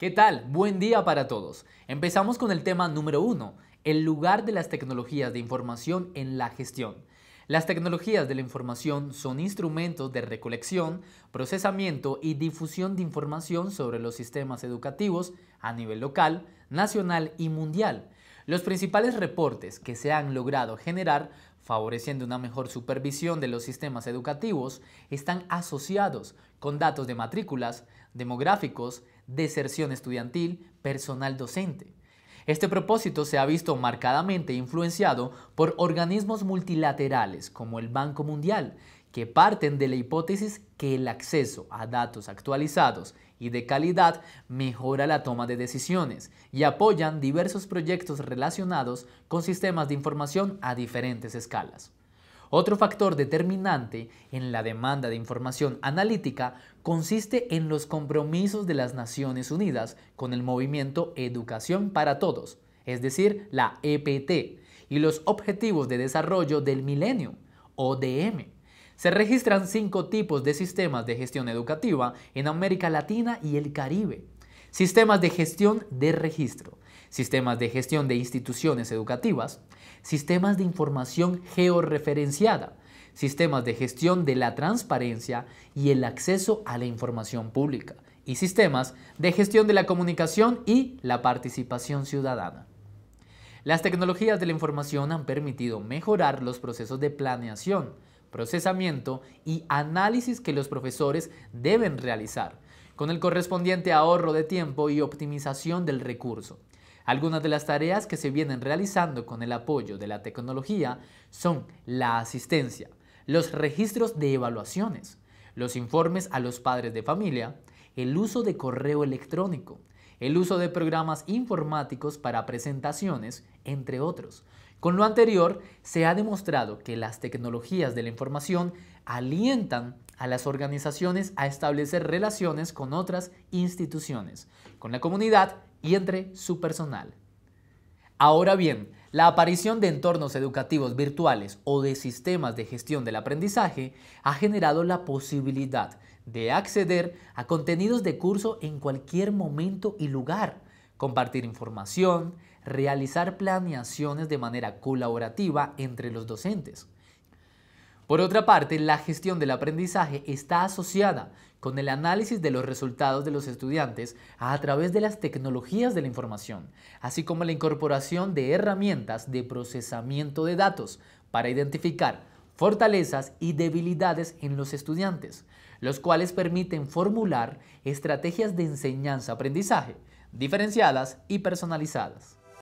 ¿Qué tal? Buen día para todos. Empezamos con el tema número uno, el lugar de las tecnologías de información en la gestión. Las tecnologías de la información son instrumentos de recolección, procesamiento y difusión de información sobre los sistemas educativos a nivel local, nacional y mundial los principales reportes que se han logrado generar favoreciendo una mejor supervisión de los sistemas educativos, están asociados con datos de matrículas, demográficos, deserción estudiantil, personal docente. Este propósito se ha visto marcadamente influenciado por organismos multilaterales como el Banco Mundial, que parten de la hipótesis que el acceso a datos actualizados y de calidad mejora la toma de decisiones y apoyan diversos proyectos relacionados con sistemas de información a diferentes escalas. Otro factor determinante en la demanda de información analítica consiste en los compromisos de las Naciones Unidas con el movimiento Educación para Todos, es decir, la EPT, y los Objetivos de Desarrollo del Milenio, ODM se registran cinco tipos de sistemas de gestión educativa en América Latina y el Caribe. Sistemas de gestión de registro, sistemas de gestión de instituciones educativas, sistemas de información georreferenciada, sistemas de gestión de la transparencia y el acceso a la información pública, y sistemas de gestión de la comunicación y la participación ciudadana. Las tecnologías de la información han permitido mejorar los procesos de planeación, procesamiento y análisis que los profesores deben realizar, con el correspondiente ahorro de tiempo y optimización del recurso. Algunas de las tareas que se vienen realizando con el apoyo de la tecnología son la asistencia, los registros de evaluaciones, los informes a los padres de familia, el uso de correo electrónico, el uso de programas informáticos para presentaciones, entre otros. Con lo anterior, se ha demostrado que las tecnologías de la información alientan a las organizaciones a establecer relaciones con otras instituciones, con la comunidad y entre su personal. Ahora bien, la aparición de entornos educativos virtuales o de sistemas de gestión del aprendizaje ha generado la posibilidad de acceder a contenidos de curso en cualquier momento y lugar, compartir información, realizar planeaciones de manera colaborativa entre los docentes, por otra parte, la gestión del aprendizaje está asociada con el análisis de los resultados de los estudiantes a través de las tecnologías de la información, así como la incorporación de herramientas de procesamiento de datos para identificar fortalezas y debilidades en los estudiantes, los cuales permiten formular estrategias de enseñanza-aprendizaje diferenciadas y personalizadas.